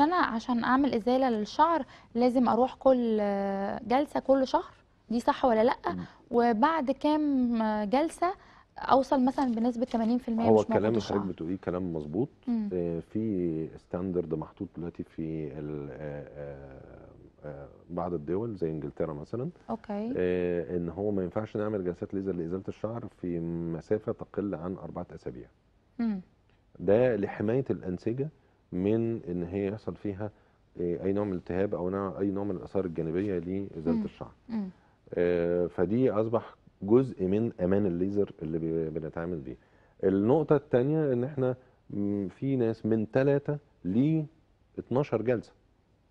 انا عشان اعمل ازاله للشعر لازم اروح كل جلسه كل شهر دي صح ولا لا وبعد كام جلسه اوصل مثلا بنسبه 80% هو الكلام اللي حضرتك بتقوليه كلام مظبوط آه، في ستاندرد محطوط دلوقتي في آه، آه، بعض الدول زي انجلترا مثلا اوكي آه ان هو ما ينفعش نعمل جلسات ليزر لازاله الشعر في مسافه تقل عن اربعه اسابيع امم ده لحمايه الانسجه من ان هي يحصل فيها آه، اي نوع من الالتهاب او اي نوع من الاثار الجانبيه لازاله الشعر آه، فدي اصبح جزء من امان الليزر اللي بنتعامل بيه النقطه الثانيه ان احنا في ناس من ثلاثه ل 12 جلسه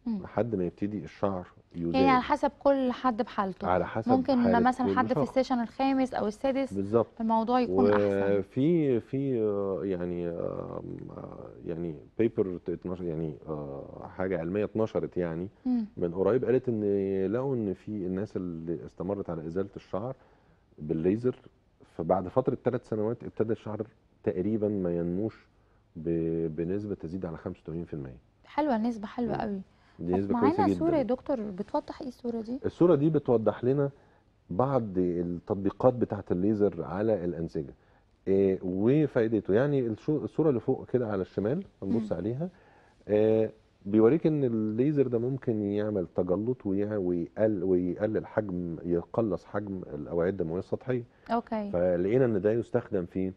لحد ما يبتدي الشعر يزال يعني على حسب كل حد بحالته على حسب ممكن مثلا حد في السيشن الخامس او السادس بالظبط الموضوع يكون احسن في في يعني آه، يعني بيبر 12 يعني آه، حاجه علميه اتنشرت يعني من قريب قالت ان لقوا ان في الناس اللي استمرت على ازاله الشعر بالليزر فبعد فتره ثلاث سنوات ابتدى الشعر تقريبا ما ينموش بنسبه تزيد على 85% حلوه النسبه حلوه قوي دي نسبه كويسه جدا صوره يا دكتور بتوضح ايه الصوره دي الصوره دي بتوضح لنا بعض التطبيقات بتاعه الليزر على الانسجه إيه وفائدته يعني الصوره اللي فوق كده على الشمال هنبص عليها إيه بيوريك ان الليزر ده ممكن يعمل تجلط ويقل ويقلل حجم يقلص حجم الاوعيه الدمويه السطحيه اوكي فلقينا ان ده يستخدم في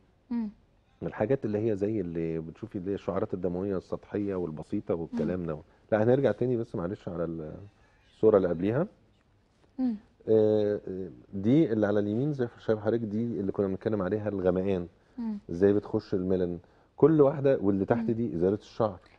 من الحاجات اللي هي زي اللي بتشوفي اللي هي الشعارات الدمويه السطحيه والبسيطه والكلام ده لا هنرجع تاني بس معلش على الصوره اللي قبليها آه، آه، دي اللي على اليمين زي شايف حضرتك دي اللي كنا بنتكلم عليها الغمقان ازاي بتخش الميلان كل واحده واللي تحت دي ازاله الشعر